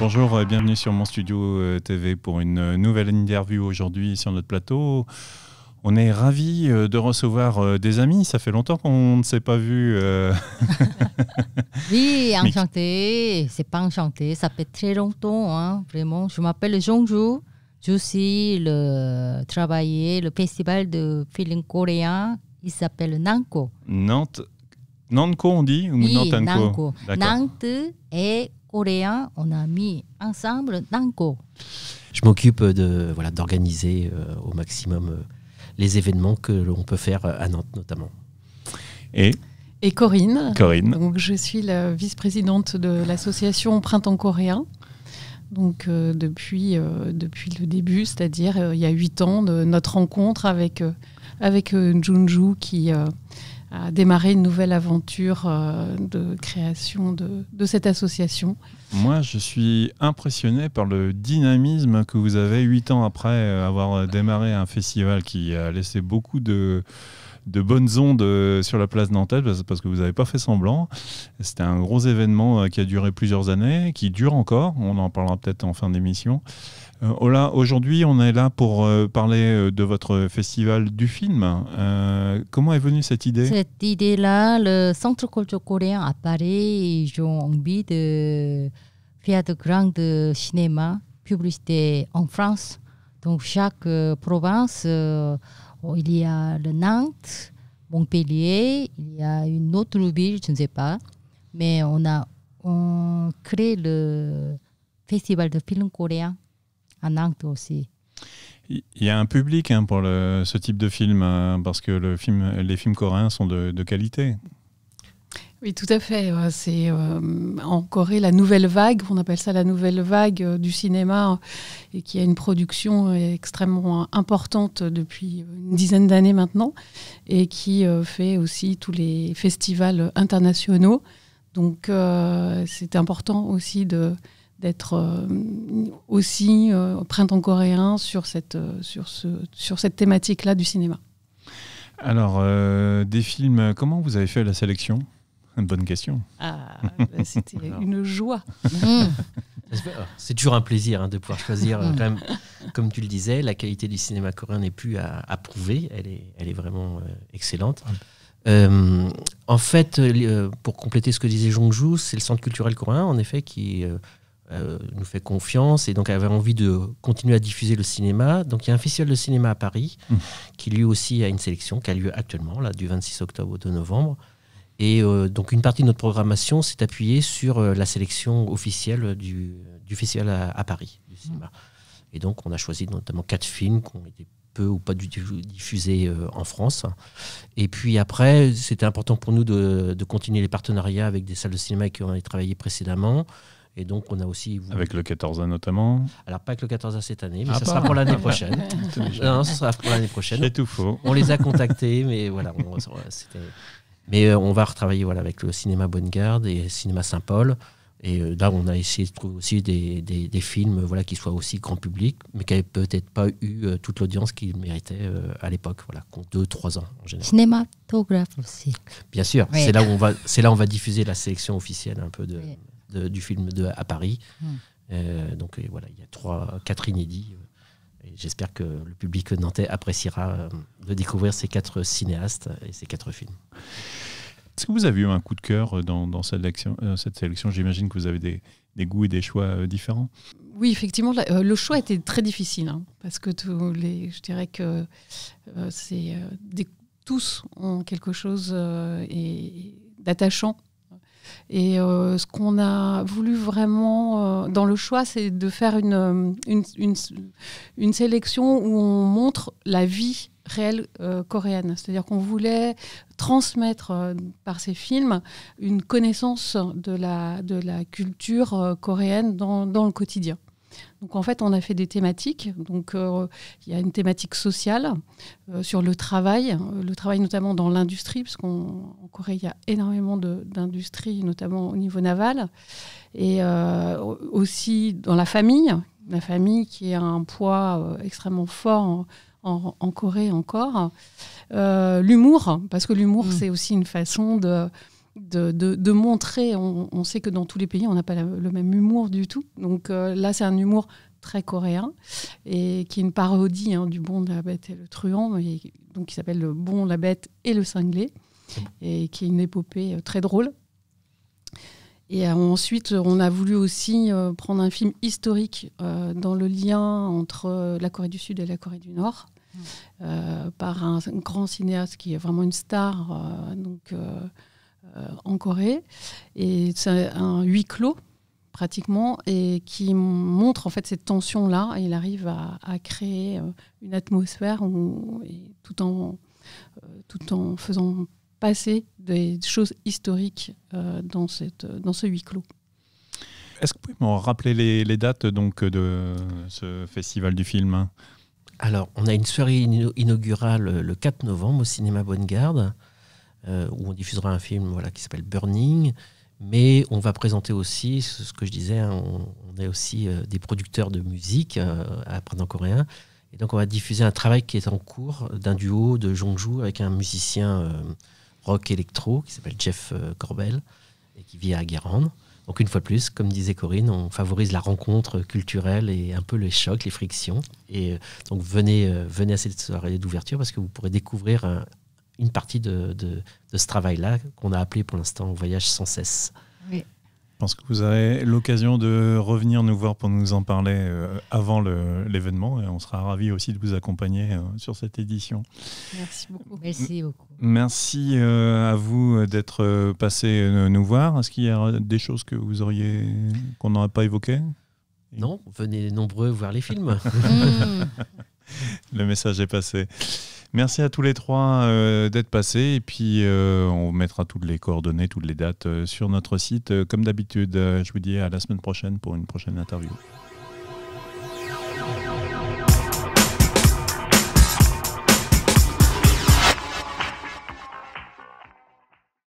Bonjour et bienvenue sur mon studio euh, TV pour une euh, nouvelle interview aujourd'hui sur notre plateau. On est ravis euh, de recevoir des amis. Ça fait longtemps qu'on ne s'est pas vu. oui, enchanté. C'est pas enchanté. Ça fait très longtemps, hein, vraiment. Je m'appelle Jongju. Je suis le travailleur le festival de film coréen. Il s'appelle Nanko. Nantes. Nanko, on dit ou oui, Nanko. Nantes est coréen, on a mis ensemble Nanko. Je m'occupe de voilà d'organiser euh, au maximum euh, les événements que l'on peut faire euh, à Nantes notamment. Et et Corinne. Corinne. Donc je suis la vice-présidente de l'association Printemps coréen. Donc depuis depuis le début, c'est-à-dire il y a huit ans de notre rencontre avec avec Junju qui à démarrer une nouvelle aventure euh, de création de, de, cette association. Moi, je suis impressionné par le dynamisme que vous avez huit ans après euh, avoir démarré un festival qui a laissé beaucoup de de bonnes ondes euh, sur la place Nantel parce que vous n'avez pas fait semblant. C'était un gros événement euh, qui a duré plusieurs années, qui dure encore. On en parlera peut-être en fin d'émission. Euh, Ola, aujourd'hui, on est là pour parler de votre festival du film. comment est venue cette idée Cette idée-là, le Centre culturel coréen à Paris, ils ont envie de faire de grands cinémas, publicité en France. Donc, chaque province il y a le Nantes, Montpellier, il y a une autre ville, je ne sais pas. Mais on a on crée le festival de films coréens à Nantes aussi. Il y a un public hein, pour ce type de film, hein, parce que le film, les films coréens sont de qualité. Oui, tout à fait. C'est euh, en Corée la nouvelle vague, on appelle ça la nouvelle vague euh, du cinéma, euh, et qui a une production extrêmement importante depuis une dizaine d'années maintenant, et qui fait aussi tous les festivals internationaux. Donc c'est important aussi d'être aussi printemps coréen sur cette, sur cette thématique-là du cinéma. Alors, des films, comment vous avez fait la sélection une Bonne question. Ah, bah, c'était une joie. Ah, c'est toujours un plaisir hein, de pouvoir choisir. Euh, comme tu le disais, la qualité du cinéma coréen n'est plus à, prouver. Elle est, elle est vraiment euh, excellente. Euh, en fait, pour compléter ce que disait Jongju, c'est le Centre culturel coréen, en effet, qui nous fait confiance et donc avait envie de continuer à diffuser le cinéma. Donc il y a un festival de cinéma à Paris, hum. qui lui aussi a une sélection, qui a lieu actuellement, là, du 26 octobre au 2 novembre. Et euh, donc une partie de notre programmation s'est appuyée sur euh, la sélection officielle du, du festival à, Paris, du mmh. cinéma. Et donc on a choisi notamment quatre films qui ont été peu ou pas diffusés euh, en France. Et puis après, c'était important pour nous de, de, continuer les partenariats avec des salles de cinéma avec qui ont avait travaillé précédemment. Et donc, on a aussi. Avec le 14A notamment Alors, pas avec le 14A cette année, mais ah ça bah. sera pour l'année prochaine. non, ce sera pour l'année prochaine. C'est tout faux. On les a contactés, mais voilà, c'était mais euh, on va retravailler voilà, avec le cinéma Bonne Garde et le cinéma Saint-Paul. Et euh, là, on a essayé de trouver aussi des, des, films voilà, qui soient aussi grand public, mais qui n'avaient peut-être pas eu euh, toute l'audience qu'ils méritaient à l'époque, voilà, qu'on deux 2 ans en général. Cinématographe aussi. Bien sûr, c'est là, où on va, là on va diffuser la sélection officielle un peu de, du film de, à Paris. Hum. donc voilà, il y a trois quatre inédits j'espère que le public nantais appréciera euh, de découvrir ces quatre cinéastes et ces quatre films. Est-ce que vous avez eu un coup de cœur euh, dans, cette, sélection, euh, cette sélection J'imagine que vous avez des, goûts et des choix différents. Oui, effectivement, le choix était très difficile hein, parce que tous les, je dirais que tous ont quelque chose d'attachant et euh, ce qu'on a voulu vraiment euh, dans le choix, c'est de faire euh, une, sélection où on montre la vie réelle coréenne. C'est-à-dire qu'on voulait transmettre par ces films une connaissance de la, culture coréenne dans le quotidien. Donc en fait, on a fait des thématiques. Donc euh, il y a une thématique sociale euh, sur le travail, euh, le travail notamment dans l'industrie, parce qu'en Corée, il y a énormément d'industries, notamment au niveau naval, et aussi dans la famille, la famille qui a un poids extrêmement fort. En, Corée encore. l'humour, parce que l'humour, mm. c'est aussi une façon de, de, montrer. On, sait que dans tous les pays, on n'a pas le même humour du tout. Donc euh, là, c'est un humour très coréen et qui est une parodie hein, du bon, de la bête et le truand, donc qui s'appelle le bon, la bête et le cinglé, et qui est une épopée euh, très drôle. Et euh, ensuite, on a voulu aussi prendre un film historique dans le lien entre la Corée du Sud et la Corée du Nord. Mmh. par un, grand cinéaste qui est vraiment une star, donc euh, en Corée. Et c'est un huis clos pratiquement et qui montre en fait cette tension là il arrive à, créer euh, une atmosphère tout en euh, tout en faisant passer des choses historiques dans cette dans ce huis clos. Est-ce que vous pouvez me rappeler les, les, dates donc de ce festival du film Alors, on a une soirée inaugurale le 4 novembre au cinéma Bonne Garde. Euh, où on diffusera un film voilà, qui s'appelle Burning. Mais on va présenter aussi, ce que je disais, hein, on, est aussi euh, des producteurs de musique, euh, apprenant coréen. Et donc on va diffuser un travail qui est en cours d'un duo de Jongju avec un musicien euh, rock électro qui s'appelle Jeff Corbel et qui vit à Guérande. Donc une fois de plus, comme disait Corinne, on favorise la rencontre culturelle et un peu les chocs, les frictions. Et donc venez, venez à cette soirée d'ouverture parce que vous pourrez découvrir un, une partie de, ce travail-là qu'on a appelé pour l'instant Voyage sans cesse. Je pense que vous aurez l'occasion de revenir nous voir pour nous en parler euh, avant l'événement et on sera ravis aussi de vous accompagner euh, sur cette édition. Merci beaucoup. Merci, beaucoup. Merci euh, à vous d'être passé nous voir. Est-ce qu'il y a des choses que vous auriez qu'on n'aurait pas évoquées Non, venez nombreux voir les films. Mm. Le message est passé. Merci à tous les trois euh, d'être passés. Et puis, euh, on mettra toutes les coordonnées, toutes les dates euh, sur notre site. comme d'habitude, je vous dis à la semaine prochaine pour une prochaine interview.